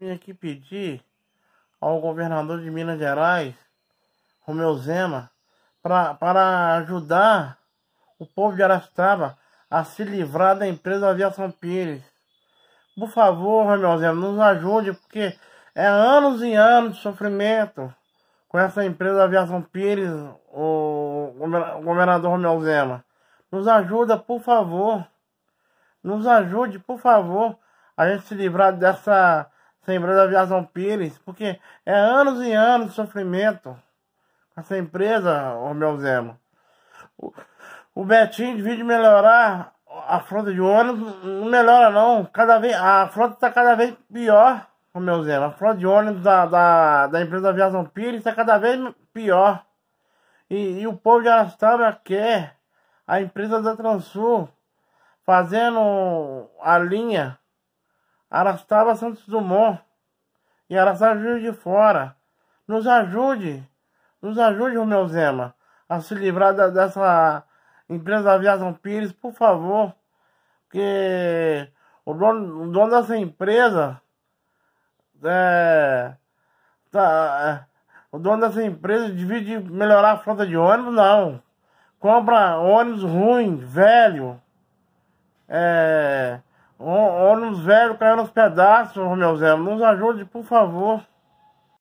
Vim aqui pedir ao governador de Minas Gerais, Romeu Zema, pra, para ajudar o povo de Arastava a se livrar da empresa Aviação Pires. Por favor, Romeu Zema, nos ajude, porque é anos e anos de sofrimento com essa empresa Aviação Pires, o governador Romeu Zema. Nos ajuda, por favor. Nos ajude, por favor, a gente se livrar dessa empresa da aviação Pires, porque é anos e anos de sofrimento com essa empresa, meu Zema. O, o Betinho divide melhorar a frota de ônibus, não melhora não. Cada vez, a frota está cada vez pior, meu zé A frota de ônibus da, da, da empresa da aviação Pires está cada vez pior. E, e o povo de Arastaba quer a empresa da Transul fazendo a linha arrastava Santos Dumont e arrastava Juiz de Fora. Nos ajude, nos ajude, meu Zema, a se livrar da, dessa empresa da Aviação Pires, por favor. Porque o dono, o dono dessa empresa é, tá, é, o dono dessa empresa divide melhorar a frota de ônibus, não. Compra ônibus ruim, velho. É, Carlos Velho caiu nos pedaços, Romeu Zé. Nos ajude, por favor.